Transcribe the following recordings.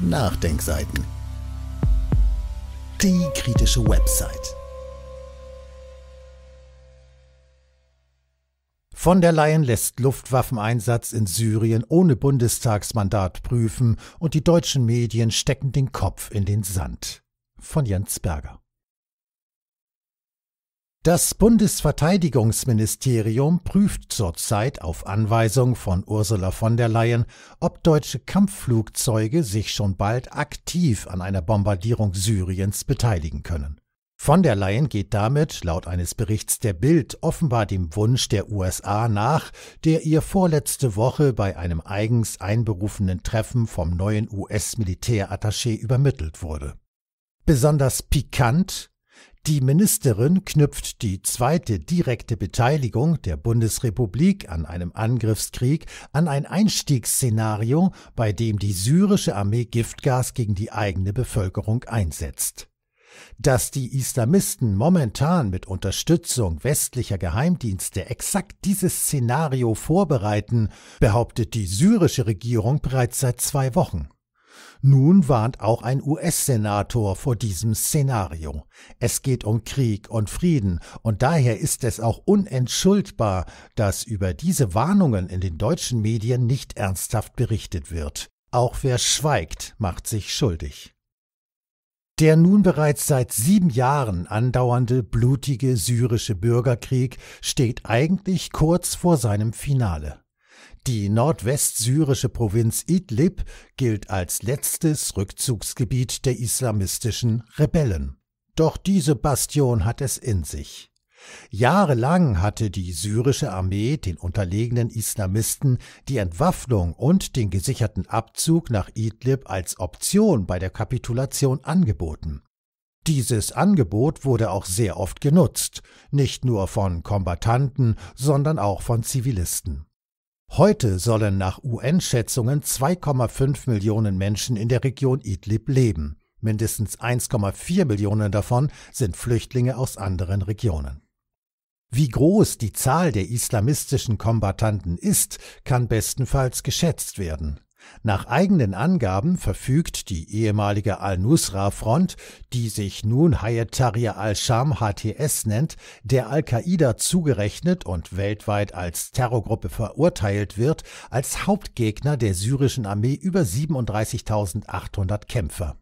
Nachdenkseiten. Die kritische Website. Von der Leyen lässt Luftwaffeneinsatz in Syrien ohne Bundestagsmandat prüfen und die deutschen Medien stecken den Kopf in den Sand. Von Jens Berger. Das Bundesverteidigungsministerium prüft zurzeit auf Anweisung von Ursula von der Leyen, ob deutsche Kampfflugzeuge sich schon bald aktiv an einer Bombardierung Syriens beteiligen können. Von der Leyen geht damit, laut eines Berichts der Bild, offenbar dem Wunsch der USA nach, der ihr vorletzte Woche bei einem eigens einberufenen Treffen vom neuen US-Militärattaché übermittelt wurde. Besonders pikant die Ministerin knüpft die zweite direkte Beteiligung der Bundesrepublik an einem Angriffskrieg an ein Einstiegsszenario, bei dem die syrische Armee Giftgas gegen die eigene Bevölkerung einsetzt. Dass die Islamisten momentan mit Unterstützung westlicher Geheimdienste exakt dieses Szenario vorbereiten, behauptet die syrische Regierung bereits seit zwei Wochen. Nun warnt auch ein US-Senator vor diesem Szenario. Es geht um Krieg und Frieden und daher ist es auch unentschuldbar, dass über diese Warnungen in den deutschen Medien nicht ernsthaft berichtet wird. Auch wer schweigt, macht sich schuldig. Der nun bereits seit sieben Jahren andauernde blutige syrische Bürgerkrieg steht eigentlich kurz vor seinem Finale. Die nordwestsyrische Provinz Idlib gilt als letztes Rückzugsgebiet der islamistischen Rebellen. Doch diese Bastion hat es in sich. Jahrelang hatte die syrische Armee den unterlegenen Islamisten die Entwaffnung und den gesicherten Abzug nach Idlib als Option bei der Kapitulation angeboten. Dieses Angebot wurde auch sehr oft genutzt, nicht nur von Kombattanten, sondern auch von Zivilisten. Heute sollen nach UN-Schätzungen 2,5 Millionen Menschen in der Region Idlib leben. Mindestens 1,4 Millionen davon sind Flüchtlinge aus anderen Regionen. Wie groß die Zahl der islamistischen Kombattanten ist, kann bestenfalls geschätzt werden. Nach eigenen Angaben verfügt die ehemalige Al-Nusra-Front, die sich nun Hayat Tahrir al-Sham HTS nennt, der Al-Qaida zugerechnet und weltweit als Terrorgruppe verurteilt wird, als Hauptgegner der syrischen Armee über 37.800 Kämpfer.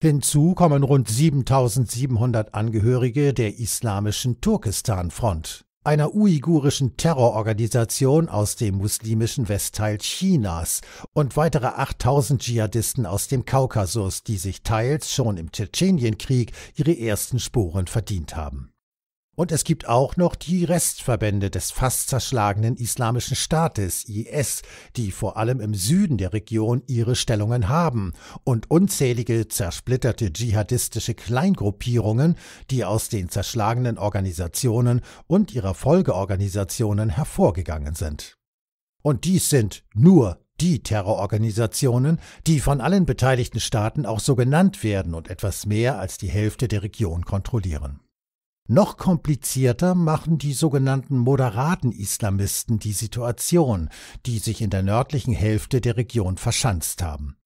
Hinzu kommen rund 7700 Angehörige der islamischen Turkestan-Front einer uigurischen Terrororganisation aus dem muslimischen Westteil Chinas und weitere 8000 Dschihadisten aus dem Kaukasus, die sich teils schon im Tschetschenienkrieg ihre ersten Spuren verdient haben. Und es gibt auch noch die Restverbände des fast zerschlagenen Islamischen Staates, IS, die vor allem im Süden der Region ihre Stellungen haben und unzählige zersplitterte dschihadistische Kleingruppierungen, die aus den zerschlagenen Organisationen und ihrer Folgeorganisationen hervorgegangen sind. Und dies sind nur die Terrororganisationen, die von allen beteiligten Staaten auch so genannt werden und etwas mehr als die Hälfte der Region kontrollieren. Noch komplizierter machen die sogenannten moderaten Islamisten die Situation, die sich in der nördlichen Hälfte der Region verschanzt haben.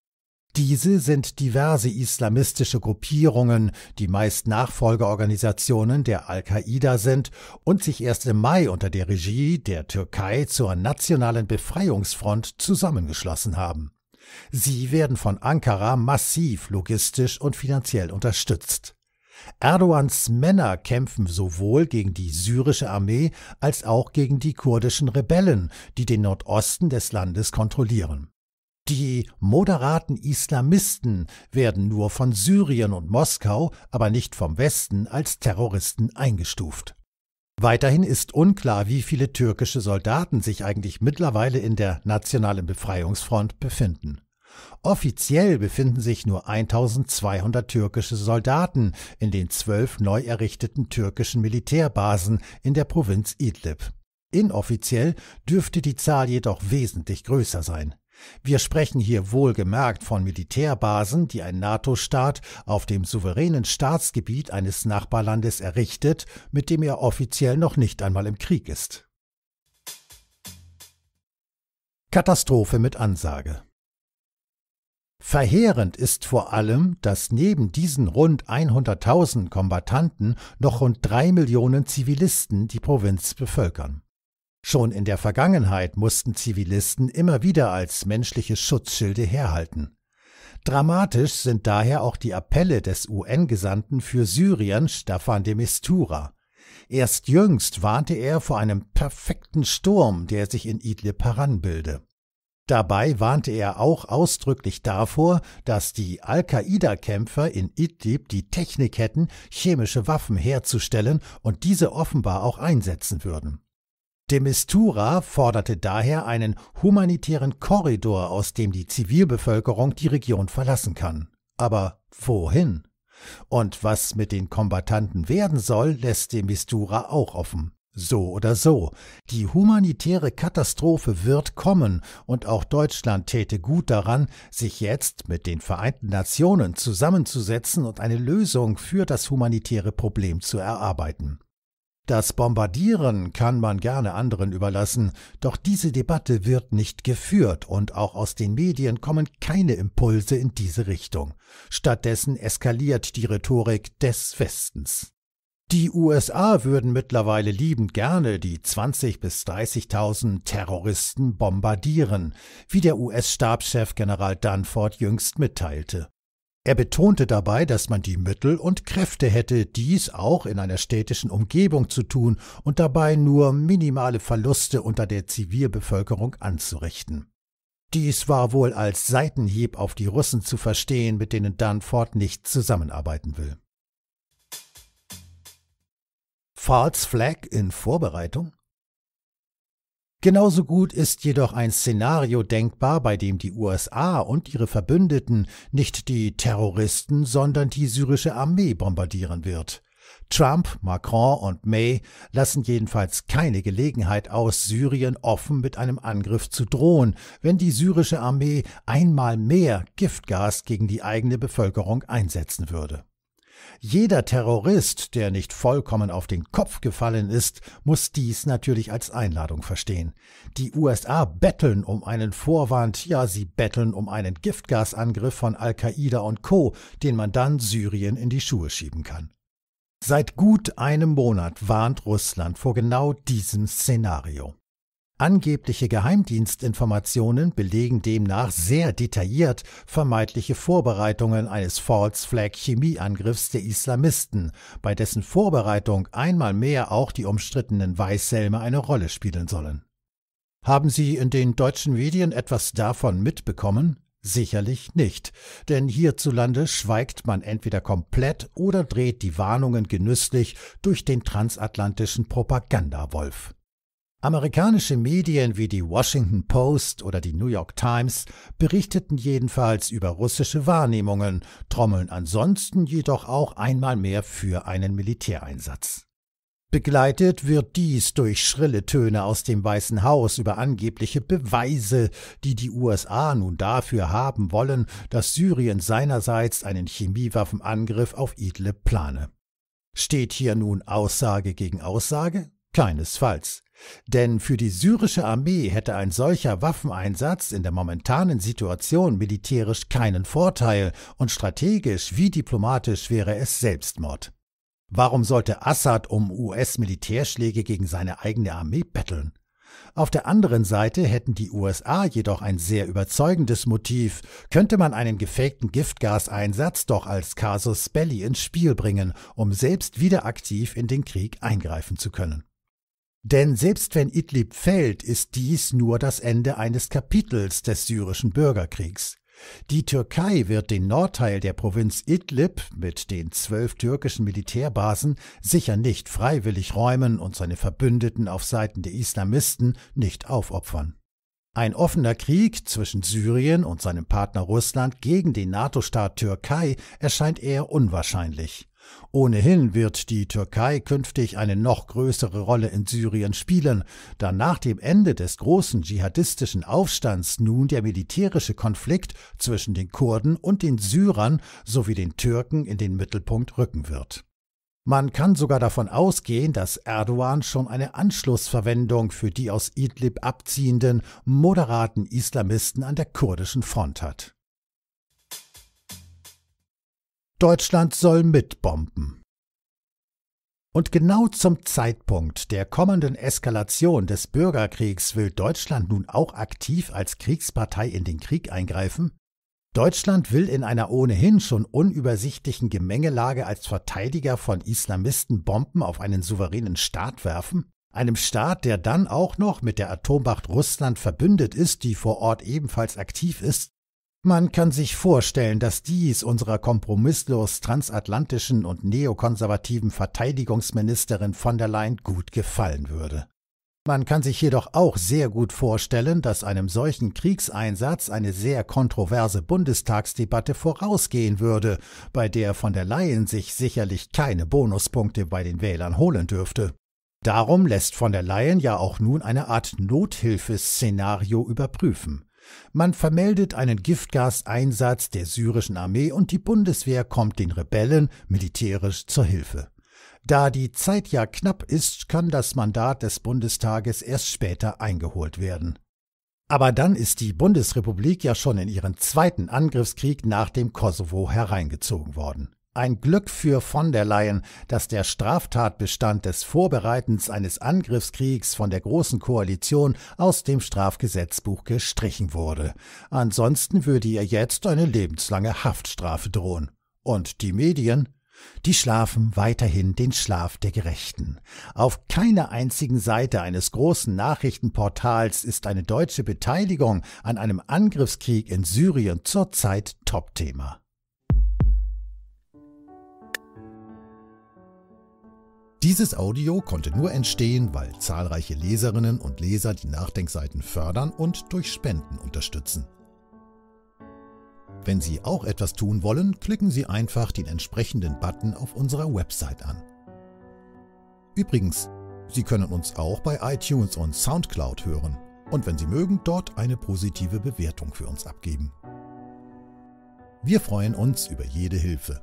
Diese sind diverse islamistische Gruppierungen, die meist Nachfolgeorganisationen der Al-Qaida sind und sich erst im Mai unter der Regie der Türkei zur Nationalen Befreiungsfront zusammengeschlossen haben. Sie werden von Ankara massiv logistisch und finanziell unterstützt. Erdogans Männer kämpfen sowohl gegen die syrische Armee als auch gegen die kurdischen Rebellen, die den Nordosten des Landes kontrollieren. Die moderaten Islamisten werden nur von Syrien und Moskau, aber nicht vom Westen als Terroristen eingestuft. Weiterhin ist unklar, wie viele türkische Soldaten sich eigentlich mittlerweile in der Nationalen Befreiungsfront befinden. Offiziell befinden sich nur 1200 türkische Soldaten in den zwölf neu errichteten türkischen Militärbasen in der Provinz Idlib. Inoffiziell dürfte die Zahl jedoch wesentlich größer sein. Wir sprechen hier wohlgemerkt von Militärbasen, die ein NATO-Staat auf dem souveränen Staatsgebiet eines Nachbarlandes errichtet, mit dem er offiziell noch nicht einmal im Krieg ist. Katastrophe mit Ansage Verheerend ist vor allem, dass neben diesen rund 100.000 Kombattanten noch rund drei Millionen Zivilisten die Provinz bevölkern. Schon in der Vergangenheit mussten Zivilisten immer wieder als menschliche Schutzschilde herhalten. Dramatisch sind daher auch die Appelle des UN-Gesandten für Syrien Staffan de Mistura. Erst jüngst warnte er vor einem perfekten Sturm, der sich in Idlib heranbilde. Dabei warnte er auch ausdrücklich davor, dass die Al-Qaida-Kämpfer in Idlib die Technik hätten, chemische Waffen herzustellen und diese offenbar auch einsetzen würden. Demistura forderte daher einen humanitären Korridor, aus dem die Zivilbevölkerung die Region verlassen kann. Aber wohin? Und was mit den Kombattanten werden soll, lässt Demistura auch offen. So oder so, die humanitäre Katastrophe wird kommen, und auch Deutschland täte gut daran, sich jetzt mit den Vereinten Nationen zusammenzusetzen und eine Lösung für das humanitäre Problem zu erarbeiten. Das Bombardieren kann man gerne anderen überlassen, doch diese Debatte wird nicht geführt und auch aus den Medien kommen keine Impulse in diese Richtung. Stattdessen eskaliert die Rhetorik des Westens. Die USA würden mittlerweile liebend gerne die 20 bis 30.000 Terroristen bombardieren, wie der US-Stabschef General Dunford jüngst mitteilte. Er betonte dabei, dass man die Mittel und Kräfte hätte, dies auch in einer städtischen Umgebung zu tun und dabei nur minimale Verluste unter der Zivilbevölkerung anzurichten. Dies war wohl als Seitenhieb auf die Russen zu verstehen, mit denen Dunford nicht zusammenarbeiten will. False Flag in Vorbereitung? Genauso gut ist jedoch ein Szenario denkbar, bei dem die USA und ihre Verbündeten nicht die Terroristen, sondern die syrische Armee bombardieren wird. Trump, Macron und May lassen jedenfalls keine Gelegenheit aus, Syrien offen mit einem Angriff zu drohen, wenn die syrische Armee einmal mehr Giftgas gegen die eigene Bevölkerung einsetzen würde. Jeder Terrorist, der nicht vollkommen auf den Kopf gefallen ist, muss dies natürlich als Einladung verstehen. Die USA betteln um einen Vorwand, ja, sie betteln um einen Giftgasangriff von Al-Qaida und Co., den man dann Syrien in die Schuhe schieben kann. Seit gut einem Monat warnt Russland vor genau diesem Szenario. Angebliche Geheimdienstinformationen belegen demnach sehr detailliert vermeintliche Vorbereitungen eines False Flag Chemieangriffs der Islamisten, bei dessen Vorbereitung einmal mehr auch die umstrittenen Weißselme eine Rolle spielen sollen. Haben Sie in den deutschen Medien etwas davon mitbekommen? Sicherlich nicht, denn hierzulande schweigt man entweder komplett oder dreht die Warnungen genüsslich durch den transatlantischen Propagandawolf. Amerikanische Medien wie die Washington Post oder die New York Times berichteten jedenfalls über russische Wahrnehmungen, trommeln ansonsten jedoch auch einmal mehr für einen Militäreinsatz. Begleitet wird dies durch schrille Töne aus dem Weißen Haus über angebliche Beweise, die die USA nun dafür haben wollen, dass Syrien seinerseits einen Chemiewaffenangriff auf Idlib plane. Steht hier nun Aussage gegen Aussage? Keinesfalls. Denn für die syrische Armee hätte ein solcher Waffeneinsatz in der momentanen Situation militärisch keinen Vorteil und strategisch wie diplomatisch wäre es Selbstmord. Warum sollte Assad um US-Militärschläge gegen seine eigene Armee betteln? Auf der anderen Seite hätten die USA jedoch ein sehr überzeugendes Motiv, könnte man einen gefakten Giftgaseinsatz doch als Casus Belli ins Spiel bringen, um selbst wieder aktiv in den Krieg eingreifen zu können. Denn selbst wenn Idlib fällt, ist dies nur das Ende eines Kapitels des syrischen Bürgerkriegs. Die Türkei wird den Nordteil der Provinz Idlib mit den zwölf türkischen Militärbasen sicher nicht freiwillig räumen und seine Verbündeten auf Seiten der Islamisten nicht aufopfern. Ein offener Krieg zwischen Syrien und seinem Partner Russland gegen den NATO-Staat Türkei erscheint eher unwahrscheinlich. Ohnehin wird die Türkei künftig eine noch größere Rolle in Syrien spielen, da nach dem Ende des großen dschihadistischen Aufstands nun der militärische Konflikt zwischen den Kurden und den Syrern sowie den Türken in den Mittelpunkt rücken wird. Man kann sogar davon ausgehen, dass Erdogan schon eine Anschlussverwendung für die aus Idlib abziehenden, moderaten Islamisten an der kurdischen Front hat. Deutschland soll mitbomben. Und genau zum Zeitpunkt der kommenden Eskalation des Bürgerkriegs will Deutschland nun auch aktiv als Kriegspartei in den Krieg eingreifen? Deutschland will in einer ohnehin schon unübersichtlichen Gemengelage als Verteidiger von Islamisten Bomben auf einen souveränen Staat werfen? Einem Staat, der dann auch noch mit der Atommacht Russland verbündet ist, die vor Ort ebenfalls aktiv ist man kann sich vorstellen, dass dies unserer kompromisslos transatlantischen und neokonservativen Verteidigungsministerin von der Leyen gut gefallen würde. Man kann sich jedoch auch sehr gut vorstellen, dass einem solchen Kriegseinsatz eine sehr kontroverse Bundestagsdebatte vorausgehen würde, bei der von der Leyen sich sicherlich keine Bonuspunkte bei den Wählern holen dürfte. Darum lässt von der Leyen ja auch nun eine Art Nothilfeszenario überprüfen. Man vermeldet einen Giftgaseinsatz der syrischen Armee und die Bundeswehr kommt den Rebellen militärisch zur Hilfe. Da die Zeit ja knapp ist, kann das Mandat des Bundestages erst später eingeholt werden. Aber dann ist die Bundesrepublik ja schon in ihren zweiten Angriffskrieg nach dem Kosovo hereingezogen worden. Ein Glück für von der Leyen, dass der Straftatbestand des Vorbereitens eines Angriffskriegs von der Großen Koalition aus dem Strafgesetzbuch gestrichen wurde. Ansonsten würde ihr jetzt eine lebenslange Haftstrafe drohen. Und die Medien? Die schlafen weiterhin den Schlaf der Gerechten. Auf keiner einzigen Seite eines großen Nachrichtenportals ist eine deutsche Beteiligung an einem Angriffskrieg in Syrien zurzeit Topthema. Dieses Audio konnte nur entstehen, weil zahlreiche Leserinnen und Leser die Nachdenkseiten fördern und durch Spenden unterstützen. Wenn Sie auch etwas tun wollen, klicken Sie einfach den entsprechenden Button auf unserer Website an. Übrigens, Sie können uns auch bei iTunes und SoundCloud hören und wenn Sie mögen, dort eine positive Bewertung für uns abgeben. Wir freuen uns über jede Hilfe.